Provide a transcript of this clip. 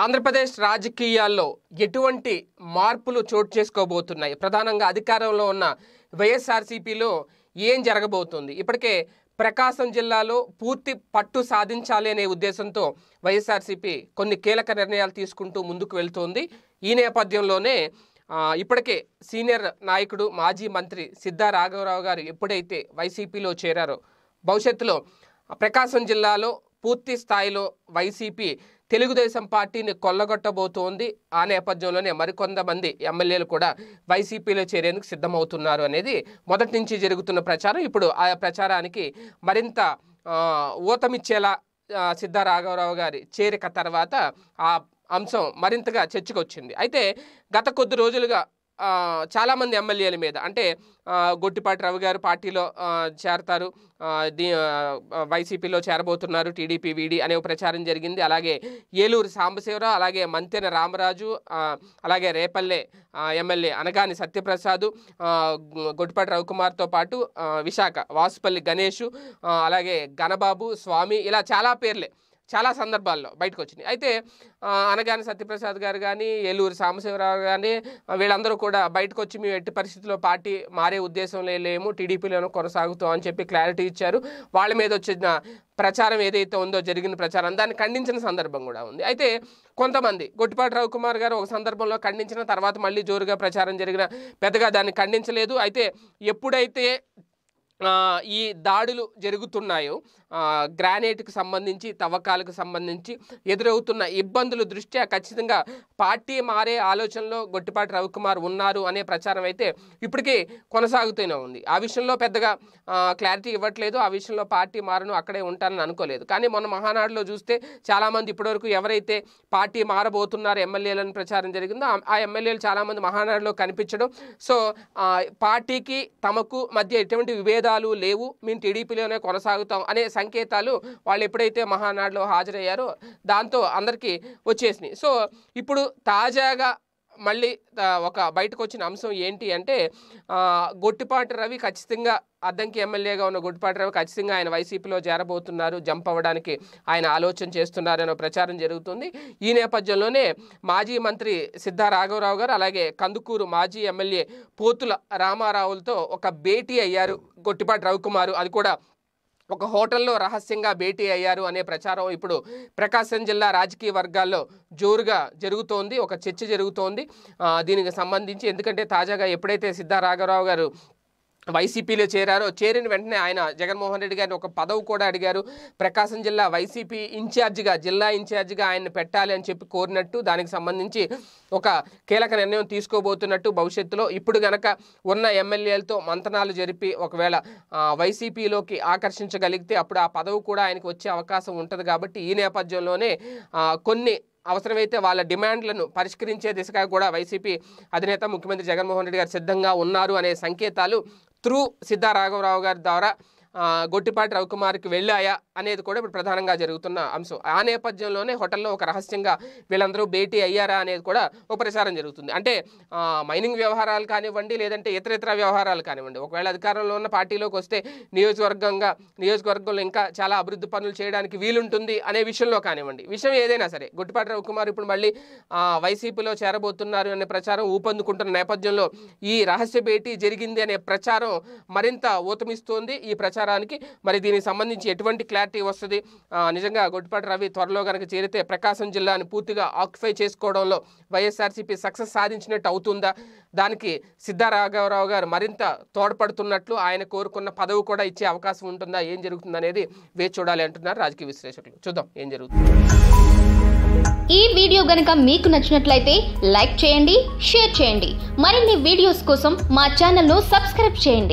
ఆంధ్రప్రదేశ్ రాజకీయాల్లో ఎటువంటి మార్పులు చోటు చేసుకోబోతున్నాయి ప్రధానంగా అధికారంలో ఉన్న వైఎస్ఆర్సీపీలో ఏం జరగబోతుంది ఇప్పటికే ప్రకాశం జిల్లాలో పూర్తి పట్టు సాధించాలి అనే ఉద్దేశంతో వైఎస్ఆర్సీపీ కొన్ని కీలక నిర్ణయాలు తీసుకుంటూ ముందుకు వెళ్తోంది ఈ నేపథ్యంలోనే ఇప్పటికే సీనియర్ నాయకుడు మాజీ మంత్రి సిద్ధా రాఘవరావు గారు ఎప్పుడైతే వైసీపీలో చేరారో భవిష్యత్తులో ప్రకాశం జిల్లాలో పూర్తి స్థాయిలో వైసీపీ తెలుగుదేశం పార్టీని కొల్లగొట్టబోతోంది ఆ నేపథ్యంలోనే మరికొంతమంది ఎమ్మెల్యేలు కూడా వైసీపీలో చేరేందుకు సిద్ధమవుతున్నారు అనేది మొదటి నుంచి జరుగుతున్న ప్రచారం ఇప్పుడు ఆ ప్రచారానికి మరింత ఊతమిచ్చేలా సిద్ధ రాఘవరావు గారి చేరిక తర్వాత ఆ అంశం మరింతగా వచ్చింది అయితే గత కొద్ది రోజులుగా చాలామంది ఎమ్మెల్యేల మీద అంటే గొట్టిపాటి రవి గారు పార్టీలో చేరతారు దీ వైసీపీలో చేరబోతున్నారు టీడీపీ వీడి అనే ప్రచారం జరిగింది అలాగే ఏలూరు సాంబశివరావు అలాగే మంతెన రామరాజు అలాగే రేపల్లె ఎమ్మెల్యే అనగాని సత్యప్రసాద్ గొట్టిపాటి రవికుమార్తో పాటు విశాఖ వాసుపల్లి గణేష్ అలాగే గణబాబు స్వామి ఇలా చాలా పేర్లే చాలా సందర్భాల్లో బయటకు వచ్చినాయి అయితే అనగాని సత్యప్రసాద్ గారు కానీ ఏలూరు సాంబశివరావు కానీ వీళ్ళందరూ కూడా బయటకు వచ్చి మేము ఎట్టి పరిస్థితుల్లో పార్టీ మారే ఉద్దేశం లేము టీడీపీలోనూ కొనసాగుతాం అని చెప్పి క్లారిటీ ఇచ్చారు వాళ్ళ మీద వచ్చిన ప్రచారం ఏదైతే ఉందో జరిగిన ప్రచారం దాన్ని ఖండించిన సందర్భం కూడా ఉంది అయితే కొంతమంది గొట్టిపాటి కుమార్ గారు ఒక సందర్భంలో ఖండించిన తర్వాత మళ్ళీ జోరుగా ప్రచారం జరిగిన పెద్దగా దాన్ని ఖండించలేదు అయితే ఎప్పుడైతే ఈ దాడులు జరుగుతున్నాయో గ్రానైట్కి సంబంధించి తవ్వకాలకు సంబంధించి ఎదురవుతున్న ఇబ్బందుల దృష్ట్యా ఖచ్చితంగా పార్టీ మారే ఆలోచనలో గొట్టిపాటి రవికుమార్ ఉన్నారు అనే ప్రచారం అయితే ఇప్పటికీ కొనసాగుతూనే ఉంది ఆ విషయంలో పెద్దగా క్లారిటీ ఇవ్వట్లేదు ఆ విషయంలో పార్టీ మారను అక్కడే ఉంటానని అనుకోలేదు కానీ మొన్న మహానాడులో చూస్తే చాలామంది ఇప్పటివరకు ఎవరైతే పార్టీ మారబోతున్నారు ఎమ్మెల్యేలను ప్రచారం జరిగిందో ఆ ఎమ్మెల్యేలు చాలామంది మహానాడులో కనిపించడం సో పార్టీకి తమకు మధ్య ఎటువంటి విభేదాలు ఫలితాలు లేవు మేము టీడీపీలోనే కొనసాగుతాం అనే సంకేతాలు వాళ్ళు ఎప్పుడైతే మహానాడులో హాజరయ్యారో దాంతో అందరికీ వచ్చేసినాయి సో ఇప్పుడు తాజాగా మళ్ళీ ఒక బయటకు వచ్చిన అంశం ఏంటి అంటే గొట్టిపాటి రవి ఖచ్చితంగా అద్దంకి ఎమ్మెల్యేగా ఉన్న గుడిపాటి రవి ఖచ్చితంగా ఆయన వైసీపీలో చేరబోతున్నారు జంప్ అవ్వడానికి ఆయన ఆలోచన చేస్తున్నారనే ప్రచారం జరుగుతుంది ఈ నేపథ్యంలోనే మాజీ మంత్రి సిద్ధారాఘవరావు రాఘవరావు గారు అలాగే కందుకూరు మాజీ ఎమ్మెల్యే పోతుల రామారావులతో ఒక భేటీ అయ్యారు గొట్టిపాటి రవికుమారు అది కూడా ఒక హోటల్లో రహస్యంగా భేటీ అయ్యారు అనే ప్రచారం ఇప్పుడు ప్రకాశం జిల్లా రాజకీయ వర్గాల్లో జోరుగా జరుగుతోంది ఒక చర్చ జరుగుతోంది దీనికి సంబంధించి ఎందుకంటే తాజాగా ఎప్పుడైతే సిద్ధారాఘవరావు గారు వైసీపీలో చేరారో చేరిన వెంటనే ఆయన జగన్మోహన్ రెడ్డి గారిని ఒక పదవి కూడా అడిగారు ప్రకాశం జిల్లా వైసీపీ ఇన్ఛార్జిగా జిల్లా ఇన్ఛార్జిగా ఆయన పెట్టాలి అని చెప్పి కోరినట్టు దానికి సంబంధించి ఒక కీలక నిర్ణయం తీసుకోబోతున్నట్టు భవిష్యత్తులో ఇప్పుడు గనక ఉన్న ఎమ్మెల్యేలతో మంతనాలు జరిపి ఒకవేళ వైసీపీలోకి ఆకర్షించగలిగితే అప్పుడు ఆ పదవి కూడా ఆయనకు వచ్చే అవకాశం ఉంటుంది కాబట్టి ఈ నేపథ్యంలోనే కొన్ని అవసరమైతే వాళ్ళ డిమాండ్లను పరిష్కరించే దిశగా కూడా వైసీపీ అధినేత ముఖ్యమంత్రి జగన్మోహన్ రెడ్డి గారు సిద్ధంగా ఉన్నారు అనే సంకేతాలు ತ್ರೂ ಸಿದ್ಧ ರಾಘವರಾವ್ గొట్టిపాటి రవికుమార్కి వెళ్ళాయా అనేది కూడా ఇప్పుడు ప్రధానంగా జరుగుతున్న అంశం ఆ నేపథ్యంలోనే హోటల్లో ఒక రహస్యంగా వీళ్ళందరూ భేటీ అయ్యారా అనేది కూడా ఒక ప్రచారం జరుగుతుంది అంటే మైనింగ్ వ్యవహారాలు కానివ్వండి లేదంటే ఇతర ఇతర వ్యవహారాలు కానివ్వండి ఒకవేళ అధికారంలో ఉన్న పార్టీలోకి వస్తే నియోజకవర్గంగా నియోజకవర్గంలో ఇంకా చాలా అభివృద్ధి పనులు చేయడానికి వీలుంటుంది అనే విషయంలో కానివ్వండి విషయం ఏదైనా సరే గొట్టిపాటి రవికుమార్ ఇప్పుడు మళ్ళీ వైసీపీలో చేరబోతున్నారు అనే ప్రచారం ఊపందుకుంటున్న నేపథ్యంలో ఈ రహస్య భేటీ జరిగింది అనే ప్రచారం మరింత ఊతమిస్తోంది ఈ ప్రచారం ప్రచారానికి మరి దీనికి సంబంధించి ఎటువంటి క్లారిటీ వస్తుంది నిజంగా గొడ్డపాటి రవి త్వరలో కనుక చేరితే ప్రకాశం జిల్లాని పూర్తిగా ఆక్యుపై చేసుకోవడంలో వైఎస్ఆర్సీపీ సక్సెస్ సాధించినట్టు అవుతుందా దానికి సిద్ధారాఘవరావు గారు మరింత తోడ్పడుతున్నట్లు ఆయన కోరుకున్న పదవి కూడా ఇచ్చే అవకాశం ఉంటుందా ఏం జరుగుతుంది అనేది వేచి చూడాలి అంటున్నారు రాజకీయ విశ్లేషకులు చూద్దాం ఏం జరుగుతుంది ఈ వీడియో గనుక మీకు నచ్చినట్లయితే లైక్ చేయండి షేర్ చేయండి మరిన్ని వీడియోస్ కోసం మా ఛానల్ను సబ్స్క్రైబ్ చేయండి